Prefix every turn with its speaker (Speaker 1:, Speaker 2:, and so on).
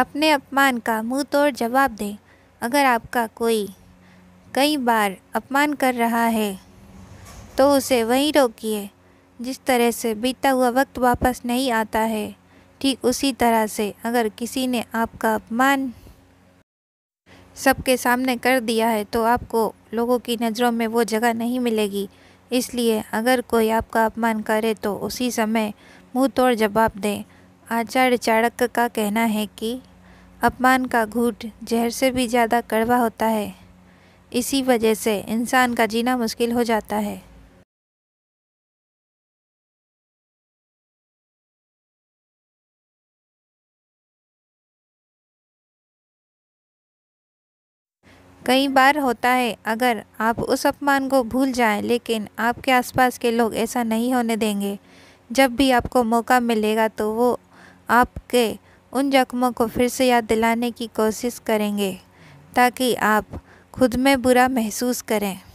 Speaker 1: अपने अपमान का मुंह तोड़ जवाब दें अगर आपका कोई कई बार अपमान कर रहा है तो उसे वहीं रोकिए जिस तरह से बीता हुआ वक्त वापस नहीं आता है ठीक उसी तरह से अगर किसी ने आपका अपमान सबके सामने कर दिया है तो आपको लोगों की नज़रों में वो जगह नहीं मिलेगी इसलिए अगर कोई आपका अपमान करे तो उसी समय मुंह तोड़ जवाब दें आचार्य चाणक्य का कहना है कि अपमान का घूट जहर से भी ज़्यादा कड़वा होता है इसी वजह से इंसान का जीना मुश्किल हो जाता है कई बार होता है अगर आप उस अपमान को भूल जाएं लेकिन आपके आसपास के लोग ऐसा नहीं होने देंगे जब भी आपको मौका मिलेगा तो वो आपके उन जख्मों को फिर से याद दिलाने की कोशिश करेंगे ताकि आप खुद में बुरा महसूस करें